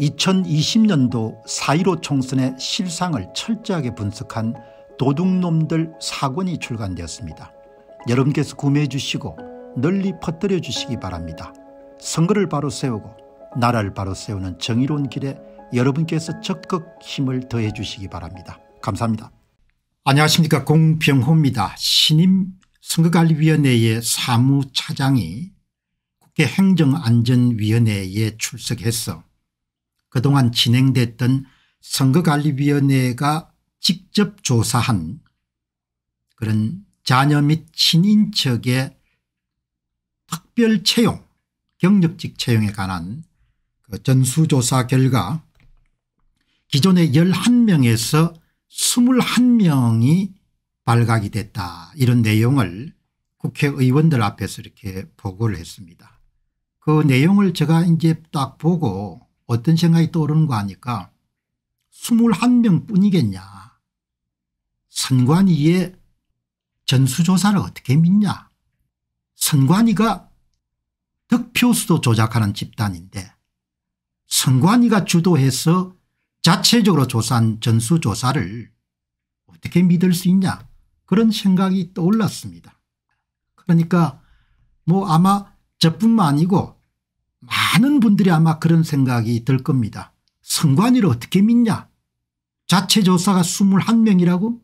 2020년도 4.15 총선의 실상을 철저하게 분석한 도둑놈들 사권이 출간되었습니다. 여러분께서 구매해 주시고 널리 퍼뜨려 주시기 바랍니다. 선거를 바로 세우고 나라를 바로 세우는 정의로운 길에 여러분께서 적극 힘을 더해 주시기 바랍니다. 감사합니다. 안녕하십니까 공병호입니다. 신임 선거관리위원회의 사무차장이 국회 행정안전위원회에 출석해서 그동안 진행됐던 선거관리위원회가 직접 조사한 그런 자녀 및 친인척의 특별 채용 경력직 채용에 관한 그 전수조사 결과 기존의 11명에서 21명이 발각이 됐다 이런 내용을 국회의원들 앞에서 이렇게 보고를 했습니다. 그 내용을 제가 이제 딱 보고 어떤 생각이 떠오르는 거 아니까 21명 뿐이겠냐 선관위의 전수조사를 어떻게 믿냐 선관위가 득표수도 조작하는 집단인데 선관위가 주도해서 자체적으로 조사한 전수조사를 어떻게 믿을 수 있냐 그런 생각이 떠올랐습니다. 그러니까 뭐 아마 저뿐만 아니고 많은 분들이 아마 그런 생각이 들 겁니다. 선관위를 어떻게 믿냐 자체 조사가 21명이라고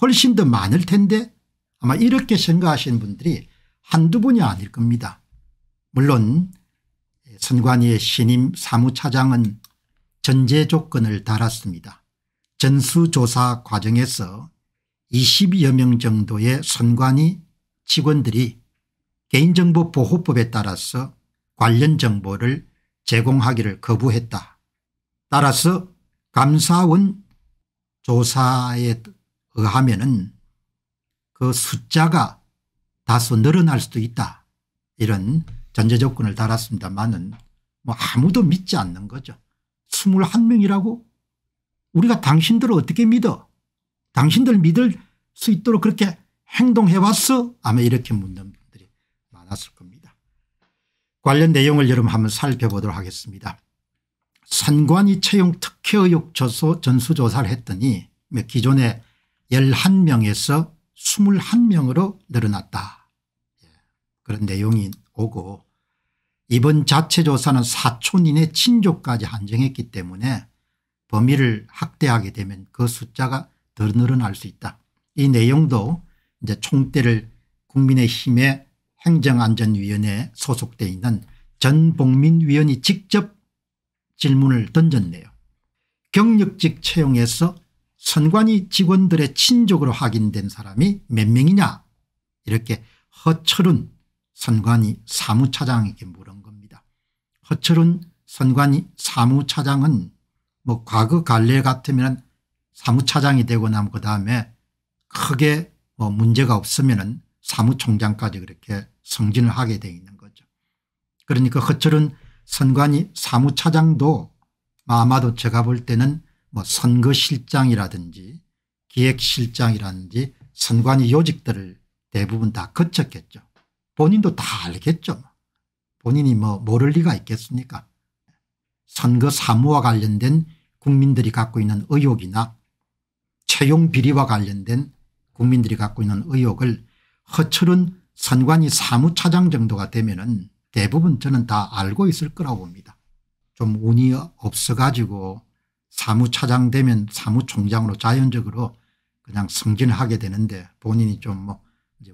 훨씬 더 많을 텐데 아마 이렇게 생각하시는 분들이 한두 분이 아닐 겁니다. 물론 선관위의 신임 사무차장은 전제 조건을 달았습니다. 전수조사 과정에서 20여 명 정도의 선관위 직원들이 개인정보보호법에 따라서 관련 정보를 제공하기를 거부했다. 따라서 감사원 조사에 의하면 그 숫자가 다소 늘어날 수도 있다. 이런 전제 조건을 달았습니다만은 뭐 아무도 믿지 않는 거죠. 21명이라고? 우리가 당신들을 어떻게 믿어? 당신들 믿을 수 있도록 그렇게 행동해왔어? 아마 이렇게 묻는 분들이 많았을 겁니다. 관련 내용을 여러분 한번 살펴보도록 하겠습니다. 산관이 채용 특혜 의혹 전수조사를 했더니 기존에 11명에서 21명으로 늘어났다. 예, 그런 내용이 오고 이번 자체 조사는 사촌인의 친족까지 한정했기 때문에 범위를 확대하게 되면 그 숫자가 더 늘어날 수 있다. 이 내용도 이제 총대를 국민의힘에 행정안전위원회에 소속돼 있는 전복민 위원이 직접 질문을 던졌네요. 경력직 채용에서 선관위 직원들의 친족으로 확인된 사람이 몇 명이냐 이렇게 허철은 선관위 사무차장에게 물은 겁니다. 허철은 선관위 사무차장은 뭐 과거 관례 같으면 사무차장이 되고 나면 그 다음에 크게 뭐 문제가 없으면 사무총장까지 그렇게 승진을 하게 되어 있는 거죠. 그러니까 허철은 선관위 사무차장도 아마도 제가 볼 때는 뭐 선거실장이라든지 기획실장이라든지 선관위 요직들을 대부분 다 거쳤겠죠. 본인도 다 알겠죠. 본인이 뭐 모를 리가 있겠습니까. 선거 사무와 관련된 국민들이 갖고 있는 의혹이나 채용 비리와 관련된 국민들이 갖고 있는 의혹을 허철은 선관위 사무차장 정도가 되면은 대부분 저는 다 알고 있을 거라고 봅니다. 좀 운이 없어 가지고 사무차장 되면 사무총장으로 자연적으로 그냥 승진하게 되는데 본인이 좀 뭐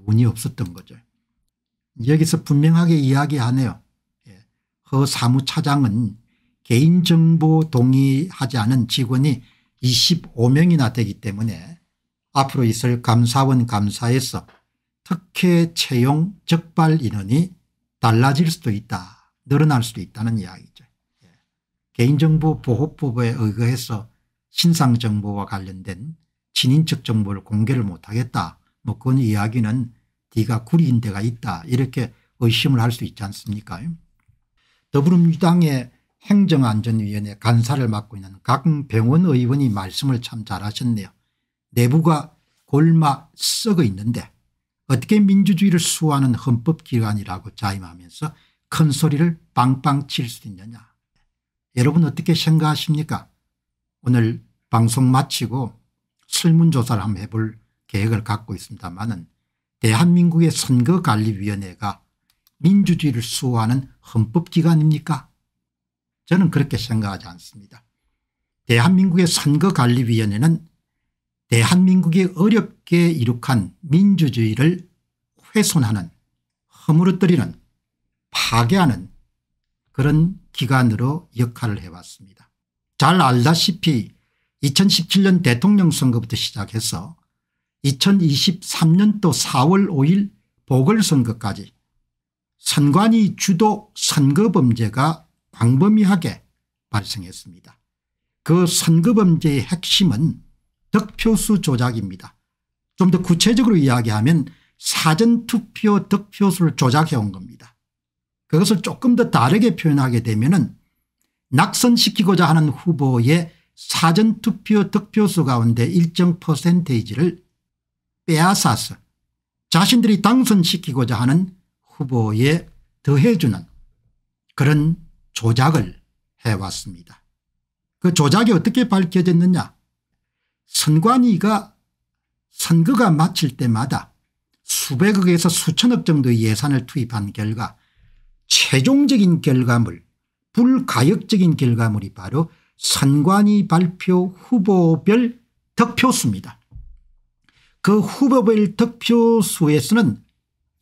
운이 없었던 거죠. 여기서 분명하게 이야기하네요. 예. 허 사무차장은 개인정보 동의하지 않은 직원이 25명이나 되기 때문에 앞으로 있을 감사원 감사에서 특혜 채용 적발 인원이 달라질 수도 있다 늘어날 수도 있다는 이야기죠. 예. 개인정보보호법에 의거해서 신상정보와 관련된 친인척 정보를 공개를 못하겠다 뭐 그건 이야기는 네가 구리인 데가 있다 이렇게 의심을 할 수 있지 않습니까 더불어민주당의 행정안전위원회 간사를 맡고 있는 강병원 의원이 말씀을 참 잘하셨네요. 내부가 골마 썩어 있는데 어떻게 민주주의를 수호하는 헌법기관이라고 자임하면서 큰 소리를 빵빵 칠 수 있느냐. 여러분 어떻게 생각하십니까? 오늘 방송 마치고 설문조사를 한번 해볼 계획을 갖고 있습니다만 대한민국의 선거관리위원회가 민주주의를 수호하는 헌법기관입니까? 저는 그렇게 생각하지 않습니다. 대한민국의 선거관리위원회는 대한민국이 어렵게 이룩한 민주주의를 훼손하는 허물어뜨리는 파괴하는 그런 기관으로 역할을 해왔습니다. 잘 알다시피 2017년 대통령 선거부터 시작해서 2023년도 4월 5일 보궐선거까지 선관위 주도 선거범죄가 광범위하게 발생했습니다. 그 선거범죄의 핵심은 득표수 조작입니다. 좀 더 구체적으로 이야기하면 사전투표 득표수를 조작해온 겁니다. 그것을 조금 더 다르게 표현하게 되면 은 낙선시키고자 하는 후보의 사전투표 득표수 가운데 일정 퍼센테이지를 빼앗아서 자신들이 당선시키고자 하는 후보에 더해주는 그런 조작을 해왔습니다. 그 조작이 어떻게 밝혀졌느냐 선관위가 선거가 마칠 때마다 수백억에서 수천억 정도의 예산을 투입한 결과 최종적인 결과물 불가역적인 결과물이 바로 선관위 발표 후보별 득표수입니다. 그 후보별 득표수에서는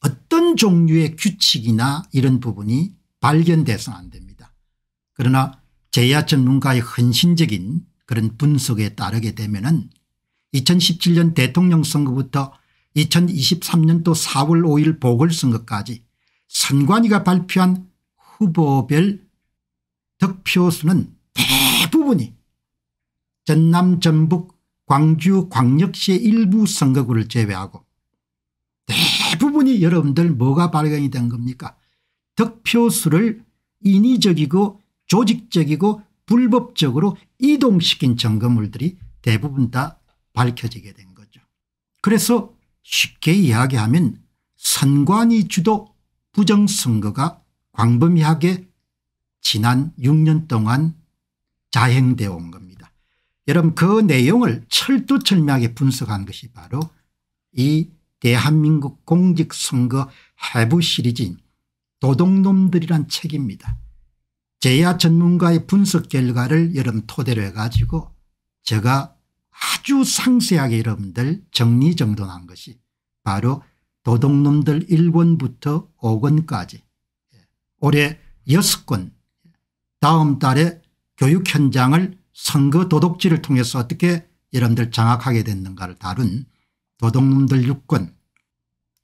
어떤 종류의 규칙이나 이런 부분이 발견돼서는 안 됩니다. 그러나 제야 전문가의 헌신적인 그런 분석에 따르게 되면 2017년 대통령 선거부터 2023년도 4월 5일 보궐선거까지 선관위가 발표한 후보별 득표수는 대부분이 전남 전북 광주 광역시의 일부 선거구를 제외하고 대부분이 여러분들 뭐가 발견이 된 겁니까 득표수를 인위적이고 조직적이고 불법적으로 이동시킨 증거물들이 대부분 다 밝혀지게 된 거죠. 그래서 쉽게 이야기하면 선관위 주도 부정선거가 광범위하게 지난 6년 동안 자행되어 온 겁니다. 여러분 그 내용을 철두철미하게 분석한 것이 바로 이 대한민국 공직선거 해부 시리즈인 도둑놈들이란 책입니다. 제야 전문가의 분석 결과를 여러분 토대로 해가지고 제가 아주 상세하게 여러분들 정리정돈한 것이 바로 도둑놈들 1권부터 5권까지 예, 올해 6권 다음 달에 교육 현장을 선거 도둑질을 통해서 어떻게 여러분들 장악하게 됐는가를 다룬 도둑놈들 6권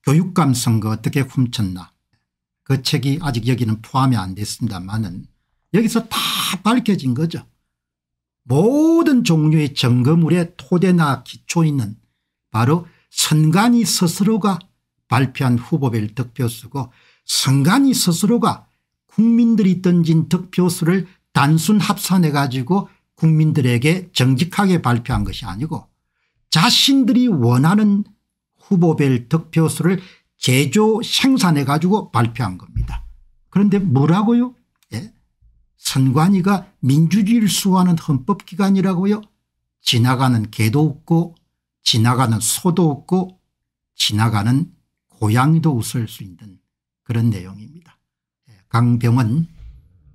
교육감 선거 어떻게 훔쳤나 그 책이 아직 여기는 포함이 안 됐습니다만은 여기서 다 밝혀진 거죠. 모든 종류의 점거물의 토대나 기초 있는 바로 선관위 스스로가 발표한 후보별 득표수고 선관위 스스로가 국민들이 던진 득표수를 단순 합산해 가지고 국민들에게 정직하게 발표한 것이 아니고 자신들이 원하는 후보별 득표수를 제조 생산해 가지고 발표한 겁니다. 그런데 뭐라고요? 선관위가 민주주의를 수호하는 헌법기관이라고요. 지나가는 개도 없고 지나가는 소도 없고 지나가는 고양이도 웃을 수 있는 그런 내용입니다. 예, 강병원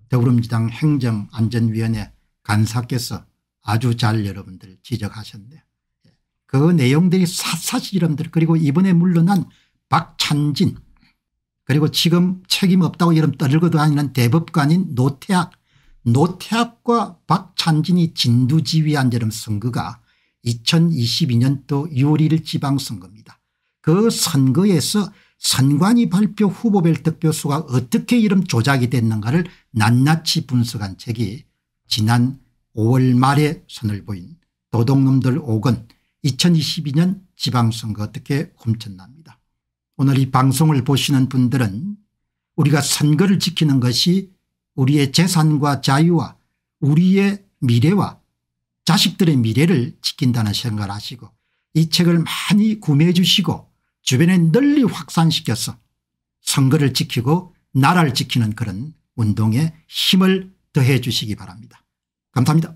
더불어민주당 행정안전위원회 간사께서 아주 잘 여러분들 지적하셨네요. 예, 그 내용들이 사사시 여러분들 그리고 이번에 물러난 박찬진 그리고 지금 책임 없다고 이름 떠들고 다니는 대법관인 노태학 노태학과 박찬진이 진두지휘한 여름 선거가 2022년도 6월 1 지방선거입니다. 그 선거에서 선관위 발표 후보별 득표수가 어떻게 이름 조작이 됐는가를 낱낱이 분석한 책이 지난 5월 말에 선을 보인 도둑놈들 5건 2022년 지방선거 어떻게 훔쳤납니다. 오늘 이 방송을 보시는 분들은 우리가 선거를 지키는 것이 우리의 재산과 자유와 우리의 미래와 자식들의 미래를 지킨다는 생각을 하시고 이 책을 많이 구매해 주시고 주변에 널리 확산시켜서 선거를 지키고 나라를 지키는 그런 운동에 힘을 더해 주시기 바랍니다. 감사합니다.